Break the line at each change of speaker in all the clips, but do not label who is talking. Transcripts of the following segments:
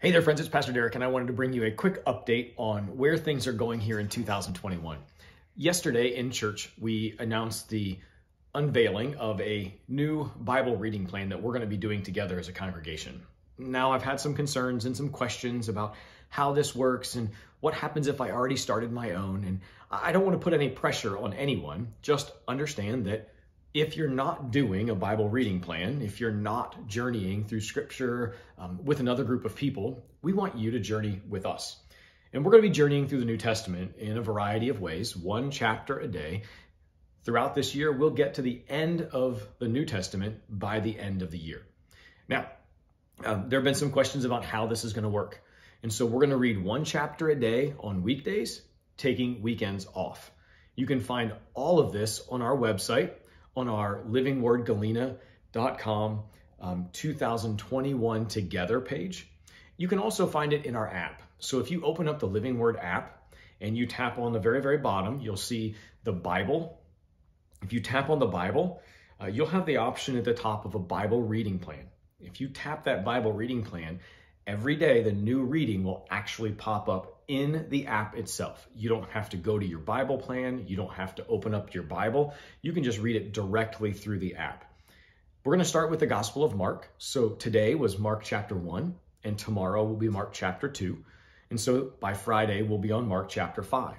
Hey there, friends, it's Pastor Derek, and I wanted to bring you a quick update on where things are going here in 2021. Yesterday in church, we announced the unveiling of a new Bible reading plan that we're going to be doing together as a congregation. Now, I've had some concerns and some questions about how this works and what happens if I already started my own, and I don't want to put any pressure on anyone. Just understand that if you're not doing a Bible reading plan, if you're not journeying through scripture um, with another group of people, we want you to journey with us. And we're going to be journeying through the New Testament in a variety of ways, one chapter a day. Throughout this year, we'll get to the end of the New Testament by the end of the year. Now, um, there have been some questions about how this is going to work. And so we're going to read one chapter a day on weekdays, taking weekends off. You can find all of this on our website, on our livingwordgalena.com um, 2021 Together page. You can also find it in our app. So if you open up the Living Word app and you tap on the very, very bottom, you'll see the Bible. If you tap on the Bible, uh, you'll have the option at the top of a Bible reading plan. If you tap that Bible reading plan, Every day, the new reading will actually pop up in the app itself. You don't have to go to your Bible plan. You don't have to open up your Bible. You can just read it directly through the app. We're going to start with the Gospel of Mark. So today was Mark chapter 1, and tomorrow will be Mark chapter 2. And so by Friday, we'll be on Mark chapter 5.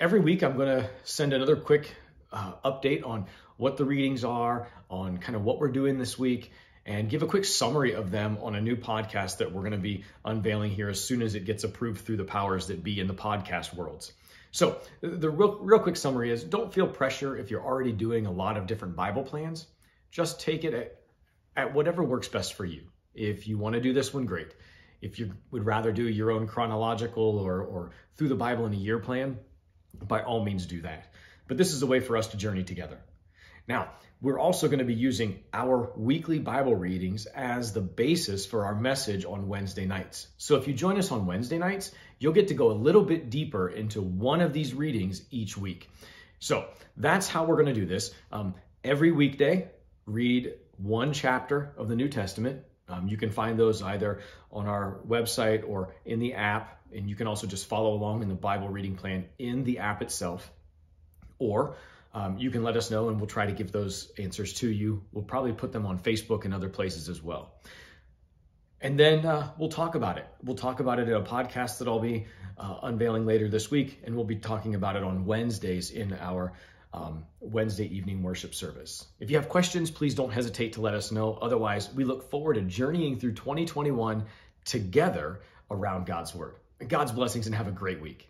Every week, I'm going to send another quick uh, update on what the readings are, on kind of what we're doing this week and give a quick summary of them on a new podcast that we're going to be unveiling here as soon as it gets approved through the powers that be in the podcast worlds. So, the real, real quick summary is don't feel pressure if you're already doing a lot of different Bible plans. Just take it at, at whatever works best for you. If you want to do this one, great. If you would rather do your own chronological or, or through the Bible in a year plan, by all means do that. But this is a way for us to journey together. Now, we're also going to be using our weekly Bible readings as the basis for our message on Wednesday nights. So if you join us on Wednesday nights, you'll get to go a little bit deeper into one of these readings each week. So that's how we're going to do this. Um, every weekday, read one chapter of the New Testament. Um, you can find those either on our website or in the app, and you can also just follow along in the Bible reading plan in the app itself. Or um, you can let us know and we'll try to give those answers to you. We'll probably put them on Facebook and other places as well. And then uh, we'll talk about it. We'll talk about it in a podcast that I'll be uh, unveiling later this week, and we'll be talking about it on Wednesdays in our um, Wednesday evening worship service. If you have questions, please don't hesitate to let us know. Otherwise, we look forward to journeying through 2021 together around God's Word. God's blessings and have a great week.